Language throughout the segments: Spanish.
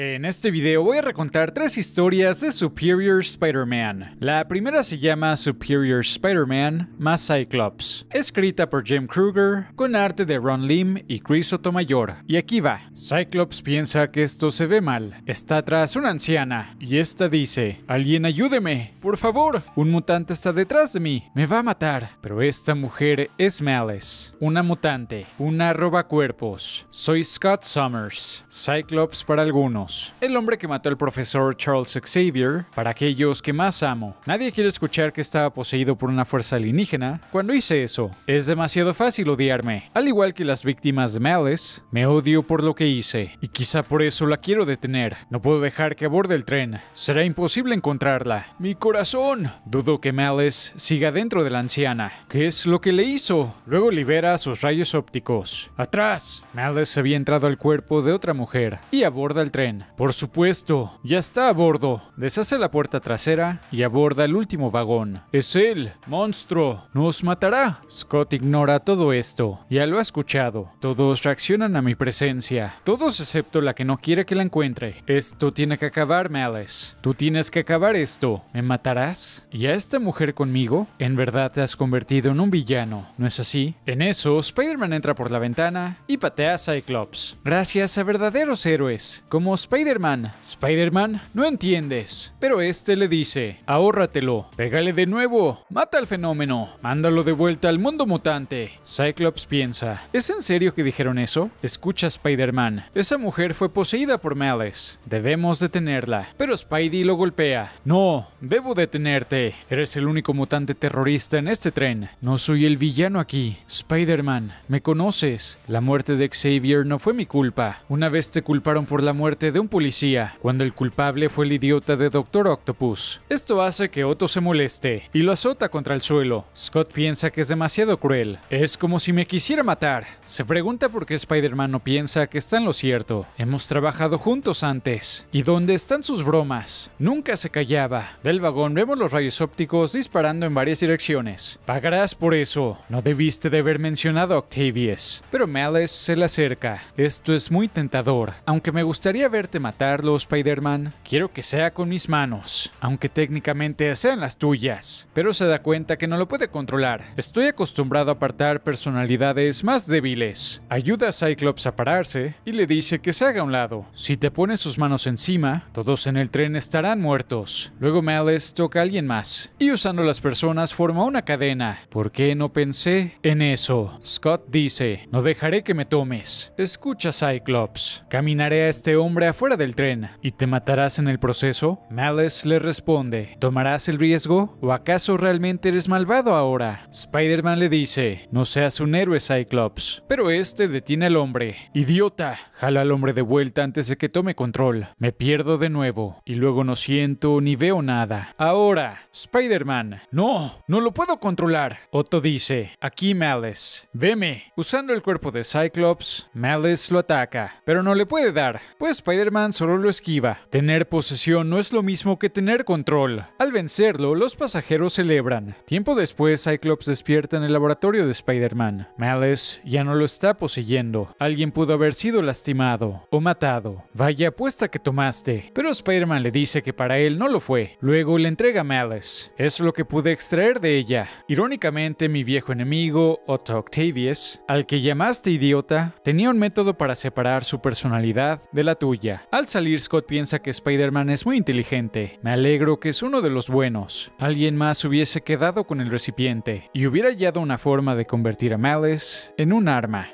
En este video voy a recontar tres historias de Superior Spider-Man. La primera se llama Superior Spider-Man más Cyclops, escrita por Jim Kruger, con arte de Ron Lim y Chris Otomayor. Y aquí va. Cyclops piensa que esto se ve mal. Está tras una anciana, y esta dice, alguien ayúdeme, por favor, un mutante está detrás de mí, me va a matar. Pero esta mujer es Malice, una mutante, una roba cuerpos. Soy Scott Summers, Cyclops para algunos el hombre que mató al profesor Charles Xavier, para aquellos que más amo. Nadie quiere escuchar que estaba poseído por una fuerza alienígena cuando hice eso. Es demasiado fácil odiarme. Al igual que las víctimas de Malice, me odio por lo que hice, y quizá por eso la quiero detener. No puedo dejar que aborde el tren. Será imposible encontrarla. ¡Mi corazón! Dudo que Malice siga dentro de la anciana. ¿Qué es lo que le hizo? Luego libera sus rayos ópticos. ¡Atrás! Males había entrado al cuerpo de otra mujer y aborda el tren. Por supuesto, ya está a bordo. Deshace la puerta trasera y aborda el último vagón. Es él, monstruo, nos matará. Scott ignora todo esto, ya lo ha escuchado. Todos reaccionan a mi presencia, todos excepto la que no quiere que la encuentre. Esto tiene que acabar, Malice. Tú tienes que acabar esto. ¿Me matarás? ¿Y a esta mujer conmigo? En verdad te has convertido en un villano, ¿no es así? En eso, Spider-Man entra por la ventana y patea a Cyclops. Gracias a verdaderos héroes, como Spider-Man. Spider-Man, no entiendes. Pero este le dice, ahórratelo, pégale de nuevo, mata al fenómeno, mándalo de vuelta al mundo mutante. Cyclops piensa, ¿es en serio que dijeron eso? Escucha Spider-Man, esa mujer fue poseída por Males. debemos detenerla. Pero Spidey lo golpea, no, debo detenerte, eres el único mutante terrorista en este tren, no soy el villano aquí, Spider-Man, me conoces, la muerte de Xavier no fue mi culpa, una vez te culparon por la muerte de un policía, cuando el culpable fue el idiota de Doctor Octopus. Esto hace que Otto se moleste y lo azota contra el suelo. Scott piensa que es demasiado cruel. Es como si me quisiera matar. Se pregunta por qué Spider-Man no piensa que está en lo cierto. Hemos trabajado juntos antes. ¿Y dónde están sus bromas? Nunca se callaba. Del vagón vemos los rayos ópticos disparando en varias direcciones. Pagarás por eso. No debiste de haber mencionado a Octavius. Pero Malice se le acerca. Esto es muy tentador, aunque me gustaría ver matarlo, Spider-Man. Quiero que sea con mis manos, aunque técnicamente sean las tuyas. Pero se da cuenta que no lo puede controlar. Estoy acostumbrado a apartar personalidades más débiles. Ayuda a Cyclops a pararse y le dice que se haga a un lado. Si te pones sus manos encima, todos en el tren estarán muertos. Luego Malice toca a alguien más y usando las personas forma una cadena. ¿Por qué no pensé en eso? Scott dice, no dejaré que me tomes. Escucha Cyclops, caminaré a este hombre afuera del tren. ¿Y te matarás en el proceso? Malice le responde, ¿tomarás el riesgo? ¿O acaso realmente eres malvado ahora? Spider-Man le dice, no seas un héroe Cyclops. Pero este detiene al hombre. Idiota, jala al hombre de vuelta antes de que tome control. Me pierdo de nuevo, y luego no siento ni veo nada. Ahora, Spider-Man, no, no lo puedo controlar. Otto dice, aquí Malice, veme. Usando el cuerpo de Cyclops, Malice lo ataca, pero no le puede dar, pues Spider Spider-Man solo lo esquiva. Tener posesión no es lo mismo que tener control. Al vencerlo, los pasajeros celebran. Tiempo después, Cyclops despierta en el laboratorio de Spider-Man. Malice ya no lo está poseyendo. Alguien pudo haber sido lastimado o matado. Vaya apuesta que tomaste. Pero Spider-Man le dice que para él no lo fue. Luego le entrega a Malice. Es lo que pude extraer de ella. Irónicamente, mi viejo enemigo, Otto Octavius, al que llamaste idiota, tenía un método para separar su personalidad de la tuya. Al salir, Scott piensa que Spider-Man es muy inteligente. Me alegro que es uno de los buenos. Alguien más hubiese quedado con el recipiente y hubiera hallado una forma de convertir a Malice en un arma.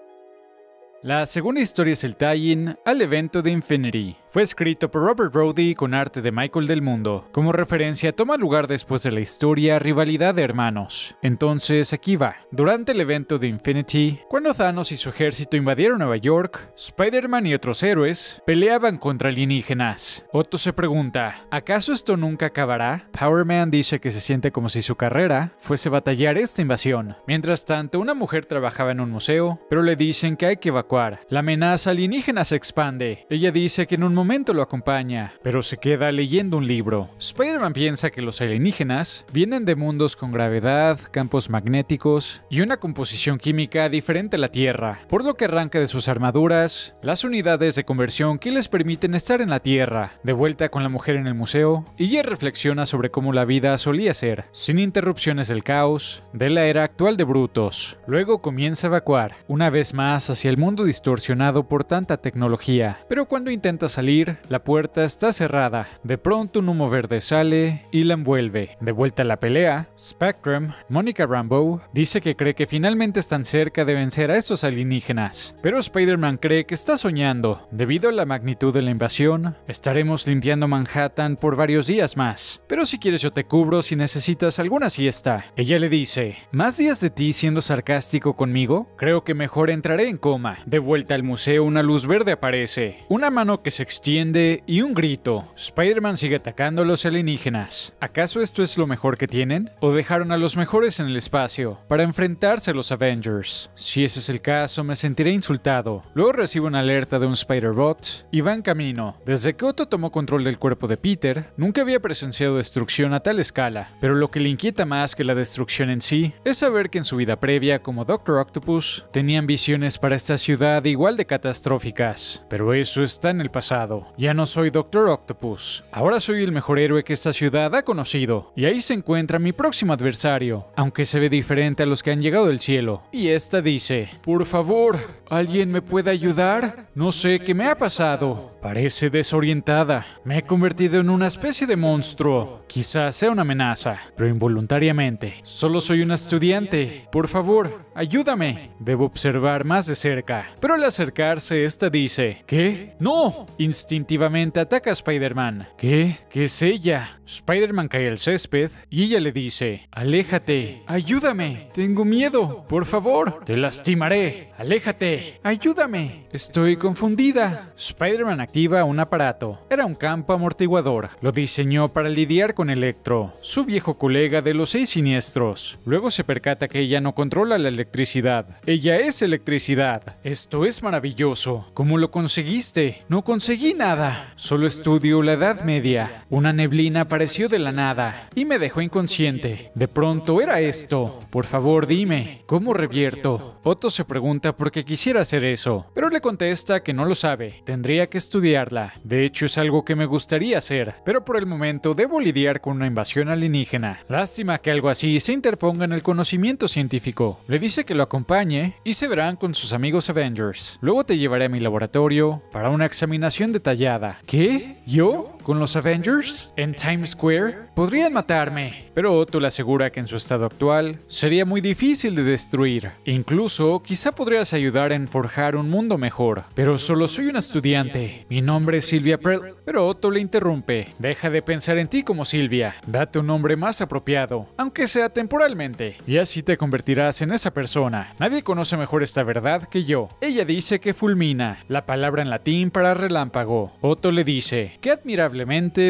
La segunda historia es el tie-in al evento de Infinity. Fue escrito por Robert Brody con arte de Michael del Mundo. Como referencia, toma lugar después de la historia Rivalidad de Hermanos. Entonces, aquí va. Durante el evento de Infinity, cuando Thanos y su ejército invadieron Nueva York, Spider-Man y otros héroes peleaban contra alienígenas. Otto se pregunta, ¿acaso esto nunca acabará? Power Man dice que se siente como si su carrera fuese batallar esta invasión. Mientras tanto, una mujer trabajaba en un museo, pero le dicen que hay que evacuar. La amenaza alienígena se expande. Ella dice que en un momento momento lo acompaña, pero se queda leyendo un libro. Spider-Man piensa que los alienígenas vienen de mundos con gravedad, campos magnéticos y una composición química diferente a la Tierra, por lo que arranca de sus armaduras las unidades de conversión que les permiten estar en la Tierra. De vuelta con la mujer en el museo, y ella reflexiona sobre cómo la vida solía ser, sin interrupciones del caos, de la era actual de Brutos. Luego comienza a evacuar, una vez más hacia el mundo distorsionado por tanta tecnología, pero cuando intenta salir la puerta está cerrada. De pronto un humo verde sale y la envuelve. De vuelta a la pelea, Spectrum, Monica Rambo, dice que cree que finalmente están cerca de vencer a estos alienígenas. Pero Spider-Man cree que está soñando. Debido a la magnitud de la invasión, estaremos limpiando Manhattan por varios días más. Pero si quieres yo te cubro si necesitas alguna siesta. Ella le dice, ¿más días de ti siendo sarcástico conmigo? Creo que mejor entraré en coma. De vuelta al museo una luz verde aparece. Una mano que se extiende extiende y un grito. Spider-Man sigue atacando a los alienígenas. ¿Acaso esto es lo mejor que tienen? ¿O dejaron a los mejores en el espacio para enfrentarse a los Avengers? Si ese es el caso, me sentiré insultado. Luego recibo una alerta de un Spider-Bot y va en camino. Desde que Otto tomó control del cuerpo de Peter, nunca había presenciado destrucción a tal escala, pero lo que le inquieta más que la destrucción en sí es saber que en su vida previa como Doctor Octopus tenían visiones para esta ciudad igual de catastróficas, pero eso está en el pasado. Ya no soy Doctor Octopus, ahora soy el mejor héroe que esta ciudad ha conocido, y ahí se encuentra mi próximo adversario, aunque se ve diferente a los que han llegado del cielo. Y esta dice, por favor, ¿alguien me puede ayudar? No sé qué me ha pasado. Parece desorientada. Me he convertido en una especie de monstruo. Quizás sea una amenaza, pero involuntariamente. Solo soy una estudiante. Por favor, ayúdame. Debo observar más de cerca. Pero al acercarse, esta dice, ¿qué? ¡No! Instintivamente ataca a Spider-Man. ¿Qué? ¿Qué es ella? Spider-Man cae al césped y ella le dice, aléjate, ayúdame, tengo miedo, por favor, te lastimaré, aléjate, ayúdame, estoy confundida. Spider-Man activa un aparato. Era un campo amortiguador. Lo diseñó para lidiar con Electro, su viejo colega de los seis siniestros. Luego se percata que ella no controla la electricidad electricidad. Ella es electricidad. Esto es maravilloso. ¿Cómo lo conseguiste? No conseguí nada. Solo estudio la Edad Media. Una neblina apareció de la nada y me dejó inconsciente. De pronto era esto. Por favor, dime, ¿cómo revierto? Otto se pregunta por qué quisiera hacer eso, pero le contesta que no lo sabe. Tendría que estudiarla. De hecho, es algo que me gustaría hacer, pero por el momento debo lidiar con una invasión alienígena. Lástima que algo así se interponga en el conocimiento científico. Le dice dice que lo acompañe y se verán con sus amigos Avengers. Luego te llevaré a mi laboratorio para una examinación detallada. ¿Qué? ¿Yo? con los Avengers en Times Square, podrían matarme, pero Otto le asegura que en su estado actual sería muy difícil de destruir. Incluso quizá podrías ayudar en forjar un mundo mejor, pero solo soy un estudiante. Mi nombre es Silvia Pearl, pero Otto le interrumpe. Deja de pensar en ti como Silvia, date un nombre más apropiado, aunque sea temporalmente, y así te convertirás en esa persona. Nadie conoce mejor esta verdad que yo. Ella dice que fulmina, la palabra en latín para relámpago. Otto le dice, qué admirable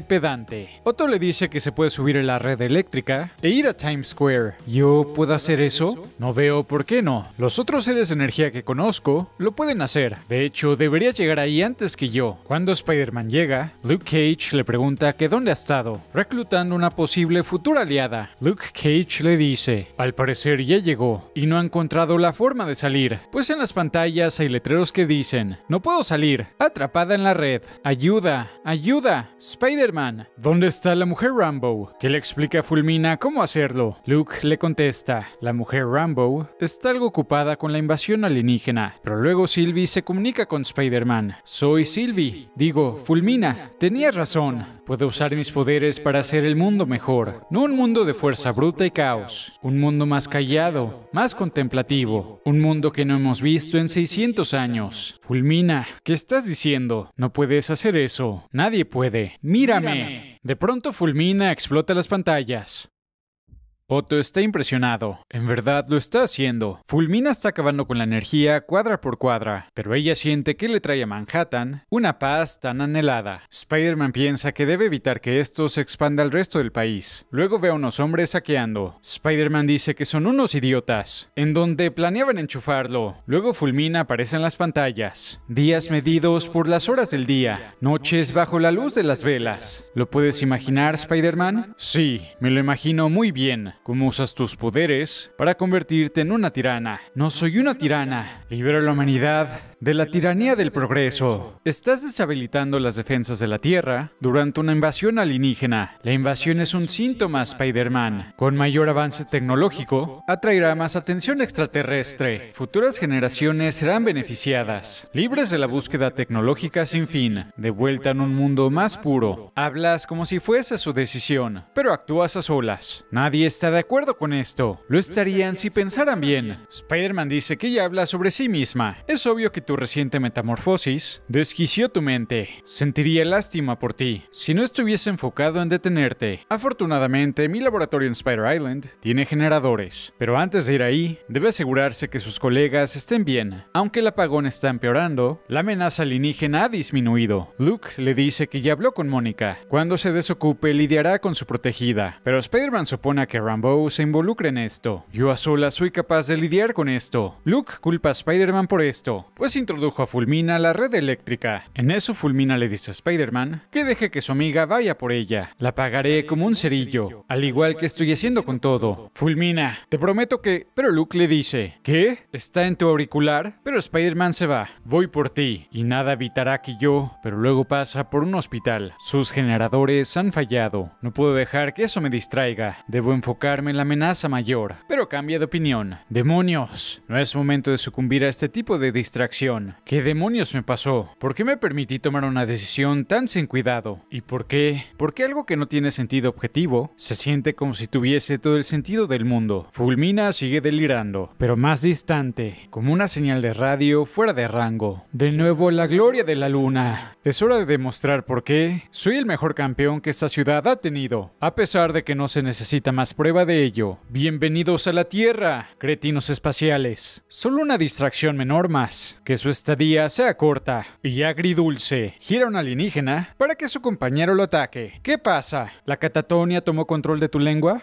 pedante. Otro le dice que se puede subir en la red eléctrica e ir a Times Square. ¿Yo puedo hacer eso? No veo por qué no. Los otros seres de energía que conozco lo pueden hacer. De hecho, debería llegar ahí antes que yo. Cuando Spider-Man llega, Luke Cage le pregunta que dónde ha estado, reclutando una posible futura aliada. Luke Cage le dice, al parecer ya llegó y no ha encontrado la forma de salir, pues en las pantallas hay letreros que dicen, no puedo salir, atrapada en la red, ayuda, ayuda, Spider-Man, ¿dónde está la mujer Rambo? Que le explica a Fulmina cómo hacerlo. Luke le contesta, la mujer Rambo está algo ocupada con la invasión alienígena, pero luego Sylvie se comunica con Spider-Man. Soy Sylvie, digo, Fulmina, tenías razón. Puedo usar mis poderes para hacer el mundo mejor, no un mundo de fuerza bruta y caos, un mundo más callado, más contemplativo, un mundo que no hemos visto en 600 años. Fulmina, ¿qué estás diciendo? No puedes hacer eso, nadie puede. Mírame. De pronto Fulmina explota las pantallas. Otto está impresionado. En verdad lo está haciendo. Fulmina está acabando con la energía cuadra por cuadra, pero ella siente que le trae a Manhattan una paz tan anhelada. Spider-Man piensa que debe evitar que esto se expanda al resto del país. Luego ve a unos hombres saqueando. Spider-Man dice que son unos idiotas, en donde planeaban enchufarlo. Luego Fulmina aparece en las pantallas. Días medidos por las horas del día, noches bajo la luz de las velas. ¿Lo puedes imaginar, Spider-Man? Sí, me lo imagino muy bien cómo usas tus poderes para convertirte en una tirana. No soy una tirana. Libero a la humanidad de la tiranía del progreso. Estás deshabilitando las defensas de la Tierra durante una invasión alienígena. La invasión es un síntoma, Spider-Man. Con mayor avance tecnológico, atraerá más atención extraterrestre. Futuras generaciones serán beneficiadas, libres de la búsqueda tecnológica sin fin, de vuelta en un mundo más puro. Hablas como si fuese su decisión, pero actúas a solas. Nadie está de acuerdo con esto. Lo estarían si pensaran bien. Spider-Man dice que ya habla sobre sí misma. Es obvio que tú reciente metamorfosis, desquició tu mente. Sentiría lástima por ti si no estuviese enfocado en detenerte. Afortunadamente, mi laboratorio en Spider Island tiene generadores, pero antes de ir ahí, debe asegurarse que sus colegas estén bien. Aunque el apagón está empeorando, la amenaza alienígena ha disminuido. Luke le dice que ya habló con Mónica. Cuando se desocupe, lidiará con su protegida, pero Spider-Man supone que Rambo se involucre en esto. Yo a sola soy capaz de lidiar con esto. Luke culpa a Spider-Man por esto, pues introdujo a Fulmina a la red eléctrica. En eso Fulmina le dice a Spider-Man que deje que su amiga vaya por ella. La pagaré como un cerillo, al igual que estoy haciendo con todo. Fulmina, te prometo que... Pero Luke le dice, ¿qué? Está en tu auricular, pero Spider-Man se va. Voy por ti, y nada evitará que yo, pero luego pasa por un hospital. Sus generadores han fallado. No puedo dejar que eso me distraiga. Debo enfocarme en la amenaza mayor. Pero cambia de opinión. Demonios, no es momento de sucumbir a este tipo de distracción ¿Qué demonios me pasó? ¿Por qué me permití tomar una decisión tan sin cuidado? ¿Y por qué? ¿Por qué algo que no tiene sentido objetivo se siente como si tuviese todo el sentido del mundo? Fulmina sigue delirando, pero más distante, como una señal de radio fuera de rango. De nuevo la gloria de la luna. Es hora de demostrar por qué soy el mejor campeón que esta ciudad ha tenido, a pesar de que no se necesita más prueba de ello. Bienvenidos a la Tierra, cretinos espaciales. Solo una distracción menor más, que su estadía sea corta y agridulce. Gira una alienígena para que su compañero lo ataque. ¿Qué pasa? ¿La catatonia tomó control de tu lengua?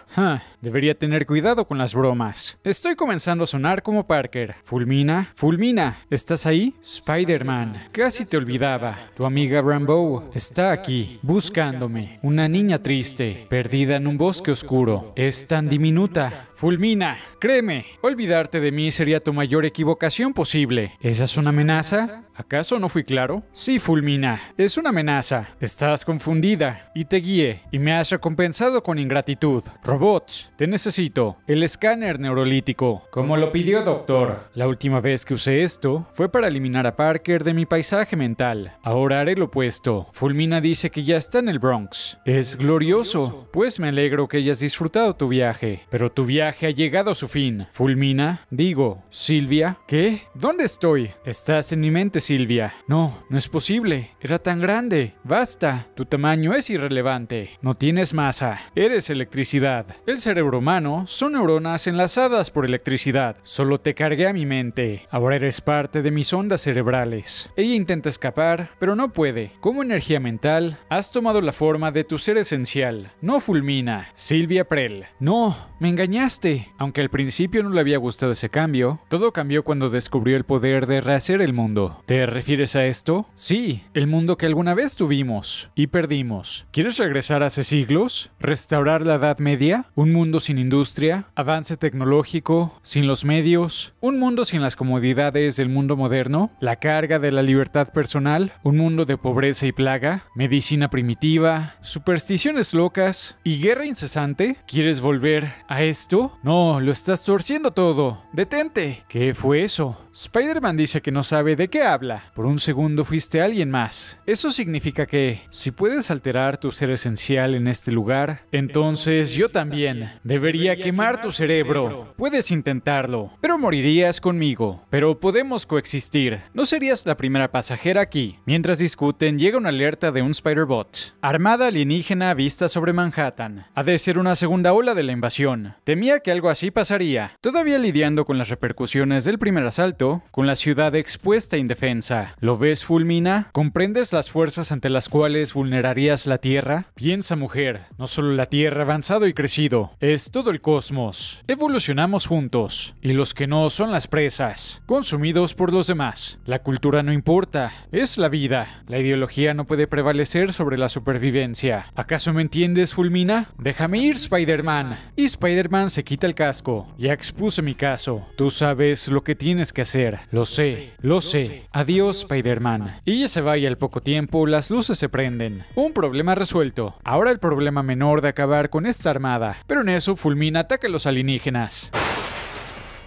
Debería tener cuidado con las bromas. Estoy comenzando a sonar como Parker. Fulmina, fulmina. ¿Estás ahí? Spider-Man. Casi te olvidaba. Tu amiga Rambo está aquí, buscándome. Una niña triste, perdida en un bosque oscuro. Es tan diminuta Fulmina, créeme, olvidarte de mí sería tu mayor equivocación posible. ¿Esa es una amenaza? ¿Acaso no fui claro? Sí, Fulmina, es una amenaza. Estás confundida y te guié y me has recompensado con ingratitud. Robots, te necesito. El escáner neurolítico. Como lo pidió doctor. La última vez que usé esto fue para eliminar a Parker de mi paisaje mental. Ahora haré lo opuesto. Fulmina dice que ya está en el Bronx. Es glorioso. Pues me alegro que hayas disfrutado tu viaje. Pero tu viaje ha llegado a su fin. Fulmina, digo, Silvia, ¿qué? ¿Dónde estoy? Estás en mi mente, Silvia. No, no es posible. Era tan grande. Basta. Tu tamaño es irrelevante. No tienes masa. Eres electricidad. El cerebro humano son neuronas enlazadas por electricidad. Solo te cargué a mi mente. Ahora eres parte de mis ondas cerebrales. Ella intenta escapar, pero no puede. Como energía mental, has tomado la forma de tu ser esencial. No fulmina. Silvia Prell. No, me engañaste. Aunque al principio no le había gustado ese cambio, todo cambió cuando descubrió el poder de rehacer el mundo. ¿Te refieres a esto? Sí, el mundo que alguna vez tuvimos y perdimos. ¿Quieres regresar hace siglos? ¿Restaurar la Edad Media? ¿Un mundo sin industria? ¿Avance tecnológico? ¿Sin los medios? ¿Un mundo sin las comodidades del mundo moderno? ¿La carga de la libertad personal? ¿Un mundo de pobreza y plaga? ¿Medicina primitiva? ¿Supersticiones locas? ¿Y guerra incesante? ¿Quieres volver a esto? ¿no? lo estás torciendo todo. Detente. ¿Qué fue eso? Spider-Man dice que no sabe de qué habla. Por un segundo fuiste alguien más. Eso significa que, si puedes alterar tu ser esencial en este lugar, entonces yo también debería quemar tu cerebro. Puedes intentarlo, pero morirías conmigo. Pero podemos coexistir. No serías la primera pasajera aquí. Mientras discuten, llega una alerta de un Spider-Bot. Armada alienígena vista sobre Manhattan. Ha de ser una segunda ola de la invasión que algo así pasaría, todavía lidiando con las repercusiones del primer asalto, con la ciudad expuesta e indefensa. ¿Lo ves, Fulmina? ¿Comprendes las fuerzas ante las cuales vulnerarías la Tierra? Piensa, mujer, no solo la Tierra avanzado y crecido, es todo el cosmos. Evolucionamos juntos, y los que no son las presas, consumidos por los demás. La cultura no importa, es la vida. La ideología no puede prevalecer sobre la supervivencia. ¿Acaso me entiendes, Fulmina? Déjame ir, Spider-Man. Y Spider-Man se quita el casco. Ya expuse mi caso. Tú sabes lo que tienes que hacer. Lo sé, lo sé. Adiós, Spider-Man. Y se va y al poco tiempo las luces se prenden. Un problema resuelto. Ahora el problema menor de acabar con esta armada. Pero en eso Fulmina ataca a los alienígenas.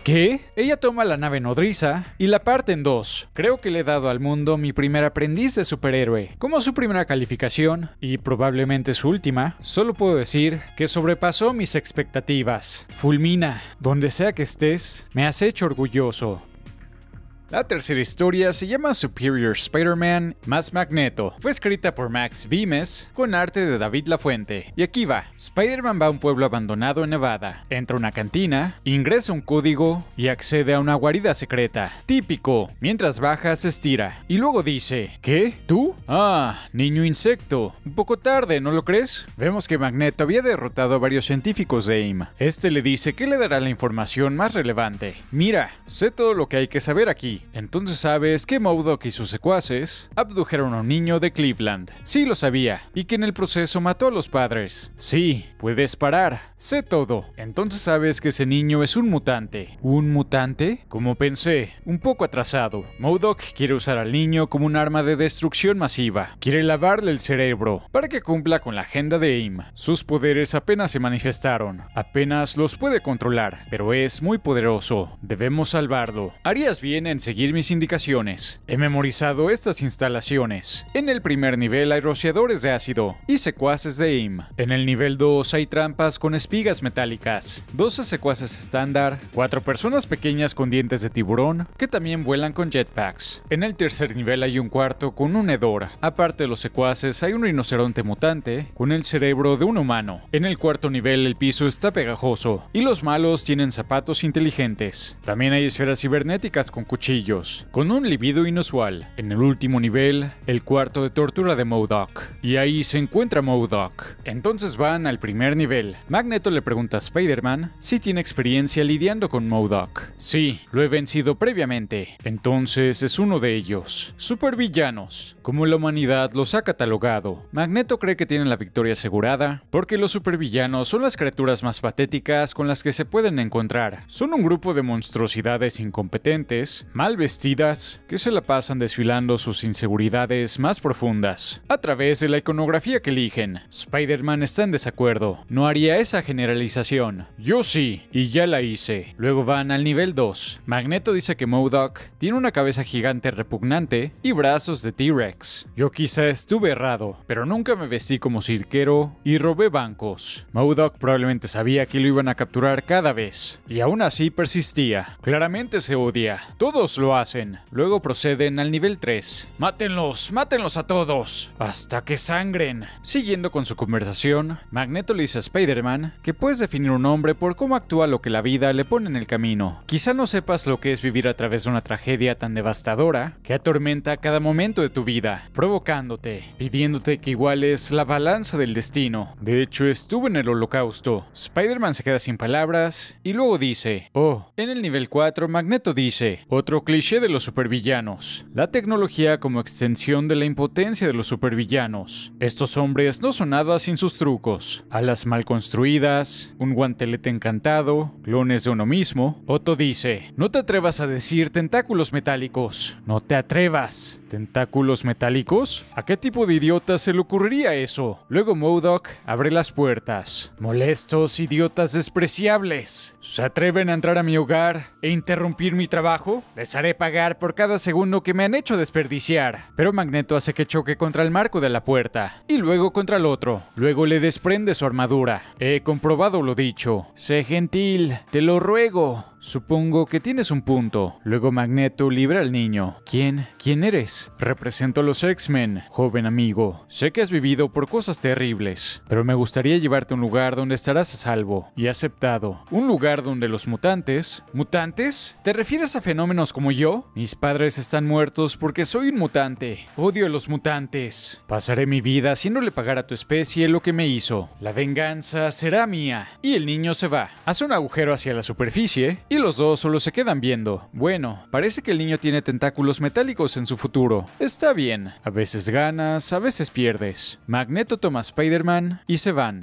¿Qué? Ella toma la nave nodriza y la parte en dos. Creo que le he dado al mundo mi primer aprendiz de superhéroe. Como su primera calificación, y probablemente su última, solo puedo decir que sobrepasó mis expectativas. Fulmina, donde sea que estés, me has hecho orgulloso. La tercera historia se llama Superior Spider-Man más Magneto. Fue escrita por Max Vimes con arte de David Lafuente. Y aquí va. Spider-Man va a un pueblo abandonado en Nevada. Entra a una cantina, ingresa un código y accede a una guarida secreta. Típico. Mientras baja se estira. Y luego dice, ¿qué? ¿Tú? Ah, niño insecto. Un poco tarde, ¿no lo crees? Vemos que Magneto había derrotado a varios científicos de AIM. Este le dice que le dará la información más relevante. Mira, sé todo lo que hay que saber aquí. Entonces sabes que Modoc y sus secuaces abdujeron a un niño de Cleveland. Sí lo sabía, y que en el proceso mató a los padres. Sí, puedes parar, sé todo. Entonces sabes que ese niño es un mutante. ¿Un mutante? Como pensé, un poco atrasado. Modoc quiere usar al niño como un arma de destrucción masiva. Quiere lavarle el cerebro para que cumpla con la agenda de AIM. Sus poderes apenas se manifestaron, apenas los puede controlar, pero es muy poderoso. Debemos salvarlo. Harías bien en seguir mis indicaciones. He memorizado estas instalaciones. En el primer nivel hay rociadores de ácido y secuaces de AIM. En el nivel 2 hay trampas con espigas metálicas, 12 secuaces estándar, 4 personas pequeñas con dientes de tiburón que también vuelan con jetpacks. En el tercer nivel hay un cuarto con un hedor. Aparte de los secuaces hay un rinoceronte mutante con el cerebro de un humano. En el cuarto nivel el piso está pegajoso y los malos tienen zapatos inteligentes. También hay esferas cibernéticas con cuchillos con un libido inusual. En el último nivel, el cuarto de tortura de Modoc. Y ahí se encuentra Modoc. Entonces van al primer nivel. Magneto le pregunta a Spider-Man si tiene experiencia lidiando con Modoc. Sí, lo he vencido previamente. Entonces es uno de ellos. Supervillanos como la humanidad los ha catalogado. Magneto cree que tienen la victoria asegurada, porque los supervillanos son las criaturas más patéticas con las que se pueden encontrar. Son un grupo de monstruosidades incompetentes, mal vestidas, que se la pasan desfilando sus inseguridades más profundas, a través de la iconografía que eligen. Spider-Man está en desacuerdo, no haría esa generalización. Yo sí, y ya la hice. Luego van al nivel 2. Magneto dice que Modoc tiene una cabeza gigante repugnante y brazos de T-Rex yo quizá estuve errado, pero nunca me vestí como cirquero y robé bancos. Mudok probablemente sabía que lo iban a capturar cada vez, y aún así persistía. Claramente se odia. Todos lo hacen. Luego proceden al nivel 3. ¡Mátenlos! ¡Mátenlos a todos! ¡Hasta que sangren! Siguiendo con su conversación, Magneto le dice a Spider-Man que puedes definir un hombre por cómo actúa lo que la vida le pone en el camino. Quizá no sepas lo que es vivir a través de una tragedia tan devastadora que atormenta cada momento de tu vida provocándote, pidiéndote que iguales la balanza del destino. De hecho, estuve en el holocausto. Spider-Man se queda sin palabras y luego dice, oh, en el nivel 4 Magneto dice, otro cliché de los supervillanos, la tecnología como extensión de la impotencia de los supervillanos. Estos hombres no son nada sin sus trucos, alas mal construidas, un guantelete encantado, clones de uno mismo. Otto dice, no te atrevas a decir tentáculos metálicos, no te atrevas, tentáculos metálicos metálicos? ¿A qué tipo de idiotas se le ocurriría eso? Luego Modoc abre las puertas. Molestos, idiotas despreciables. ¿Se atreven a entrar a mi hogar e interrumpir mi trabajo? Les haré pagar por cada segundo que me han hecho desperdiciar. Pero Magneto hace que choque contra el marco de la puerta y luego contra el otro. Luego le desprende su armadura. He comprobado lo dicho. Sé gentil, te lo ruego. Supongo que tienes un punto. Luego Magneto libra al niño. ¿Quién? ¿Quién eres? Represento a los X-Men, joven amigo. Sé que has vivido por cosas terribles, pero me gustaría llevarte a un lugar donde estarás a salvo y aceptado. Un lugar donde los mutantes... ¿Mutantes? ¿Te refieres a fenómenos como yo? Mis padres están muertos porque soy un mutante. Odio a los mutantes. Pasaré mi vida le pagar a tu especie lo que me hizo. La venganza será mía. Y el niño se va. Hace un agujero hacia la superficie y los dos solo se quedan viendo. Bueno, parece que el niño tiene tentáculos metálicos en su futuro. Está bien, a veces ganas, a veces pierdes. Magneto toma Spider-Man y se van.